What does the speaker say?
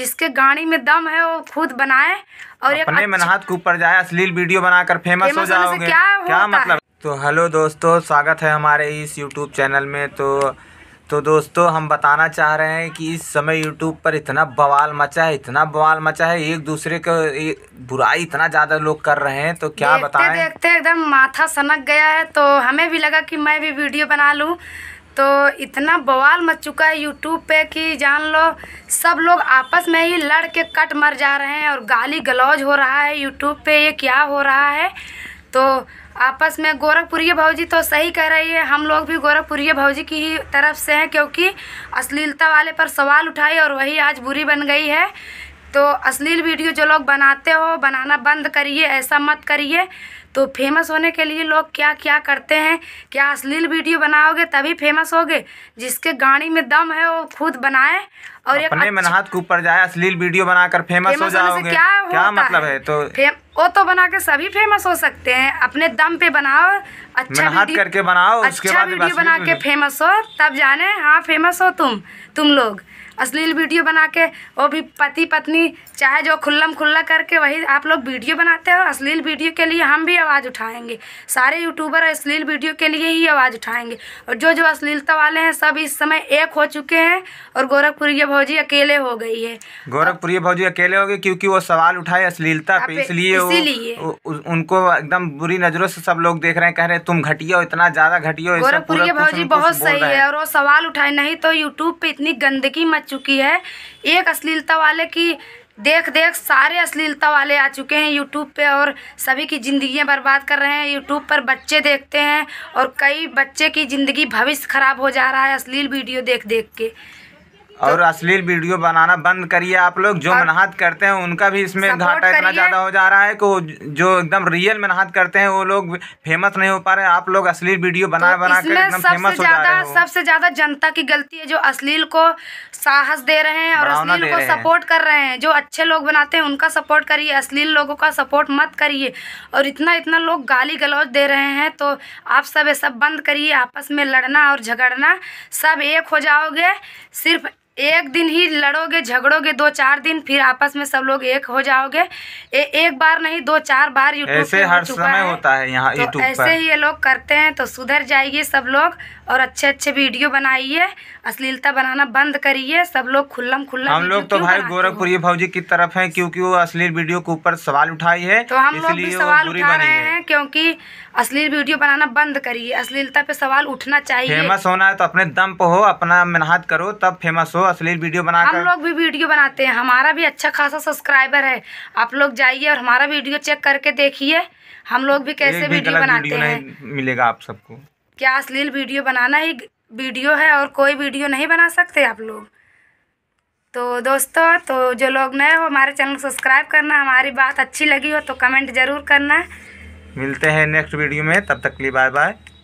जिसके गाड़ी में दम है वो खुद बनाए और अपने मनाहत के ऊपर जाए अश्लील वीडियो बनाकर फेमस हो जाओगे क्या, क्या मतलब तो हेलो दोस्तों स्वागत है हमारे इस यूट्यूब चैनल में तो तो दोस्तों हम बताना चाह रहे हैं कि इस समय यूट्यूब पर इतना बवाल मचा है इतना बवाल मचा है एक दूसरे को बुराई इतना ज़्यादा लोग कर रहे हैं तो क्या देखते, देखते एकदम माथा सनक गया है तो हमें भी लगा कि मैं भी वीडियो बना लूँ तो इतना बवाल मच चुका है यूट्यूब पे कि जान लो सब लोग आपस में ही लड़ के कट मर जा रहे हैं और गाली गलौज हो रहा है यूट्यूब पे ये क्या हो रहा है तो आपस में गोरखपुरी भाजी तो सही कह रही है हम लोग भी गोरखपुरी भाजी की ही तरफ से हैं क्योंकि अश्लीलता वाले पर सवाल उठाई और वही आज बुरी बन गई है तो अश्लील वीडियो जो लोग बनाते हो बनाना बंद करिए ऐसा मत करिए तो फेमस होने के लिए लोग क्या क्या करते हैं क्या अश्लील वीडियो बनाओगे तभी फेमस होगे जिसके गाड़ी में दम है वो खुद बनाए और अपने अच्छा... मनहत के ऊपर जाए अश्लील वीडियो बनाकर फेमस, फेमस हो जाओगे क्या, क्या मतलब है, है? तो वो तो बना के सभी फेमस हो सकते हैं अपने दम पे बनाओ अच्छा करके बनाओ अच्छा बाद वीडियो बना के फेमस हो तब जाने हाँ फेमस हो तुम तुम लोग अश्लील वीडियो बना के वो भी पति पत्नी चाहे जो खुल्लम खुल्ला करके वही आप लोग वीडियो बनाते हो अश्लील वीडियो के लिए हम भी आवाज़ उठाएंगे सारे यूट्यूबर अश्लील वीडियो के लिए ही आवाज़ उठाएंगे और जो जो अश्लीलता वाले हैं सब इस समय एक हो चुके हैं और गोरखपुरी भौजी अकेले हो गई है गोरखपुरी भौजी अकेले हो गई क्योंकि वो सवाल उठाए अश्लीलता इसलिए इसलिए इसीलिए उनको एकदम बुरी नजरों से सब लोग देख रहे हैं कह रहे हैं तुम घटियो हो इतना ज्यादा घटिया हो गोरखपुरिया भाजी बहुत सही है और वो सवाल उठाए नहीं तो यूट्यूब पे इतनी गंदगी मच चुकी है एक अश्लीलता वाले की देख देख सारे अश्लीलता वाले आ चुके हैं यूट्यूब पे और सभी की जिंदगियां बर्बाद कर रहे हैं यूट्यूब पर बच्चे देखते हैं और कई बच्चे की ज़िंदगी भविष्य खराब हो जा रहा है अश्लील वीडियो देख देख के तो और अश्लील वीडियो बनाना बंद करिए आप लोग जो हाँ। मेहनत करते हैं उनका भी इसमें घाटा इतना ज़्यादा हो जा रहा है कि जो एकदम रियल मेहनत करते हैं वो लोग फेमस नहीं हो पा रहे आप लोग अश्लील वीडियो बना तो बना कर एकदम फेमस हो जा रहे हो सबसे ज़्यादा जनता की गलती है जो अश्लील को साहस दे रहे हैं और अश्लील को सपोर्ट कर रहे हैं जो अच्छे लोग बनाते हैं उनका सपोर्ट करिए अश्लील लोगों का सपोर्ट मत करिए और इतना इतना लोग गाली गलौज दे रहे हैं तो आप सब ये सब बंद करिए आपस में लड़ना और झगड़ना सब एक हो जाओगे सिर्फ एक दिन ही लड़ोगे झगड़ोगे दो चार दिन फिर आपस में सब लोग एक हो जाओगे ए, एक बार नहीं दो चार बार यूट्यूब ऐसे हर समय होता है यहाँ तो YouTube ऐसे ही ये लोग करते हैं तो सुधर जाइए सब लोग और अच्छे अच्छे वीडियो बनाइए अश्लीलता बनाना बंद करिए सब लोग खुल्लम खुल्लम हम लोग तो भाई गोरखपुरी भाजी की तरफ है क्यूँकी वो अश्लील वीडियो के ऊपर सवाल उठाई है तो हम लोग सवाल उठा रहे हैं क्योंकि अश्लील वीडियो बनाना बंद करिए अश्लीलता पे सवाल उठना चाहिए फेमस होना है तो अपने दम पे हो अपना मेहनत करो तब फेमस हो तो अश्लील वीडियो बना हम लोग भी वीडियो बनाते हैं हमारा भी अच्छा खासा सब्सक्राइबर है आप लोग जाइए और हमारा वीडियो चेक करके देखिए हम लोग भी कैसे वीडियो बनाते हैं मिलेगा आप सबको क्या अश्लील वीडियो बनाना ही वीडियो है और कोई वीडियो नहीं बना सकते आप लोग तो दोस्तों तो जो लोग नए हो हमारे चैनल को सब्सक्राइब करना हमारी बात अच्छी लगी हो तो कमेंट ज़रूर करना मिलते हैं नेक्स्ट वीडियो में तब तक के लिए बाय बाय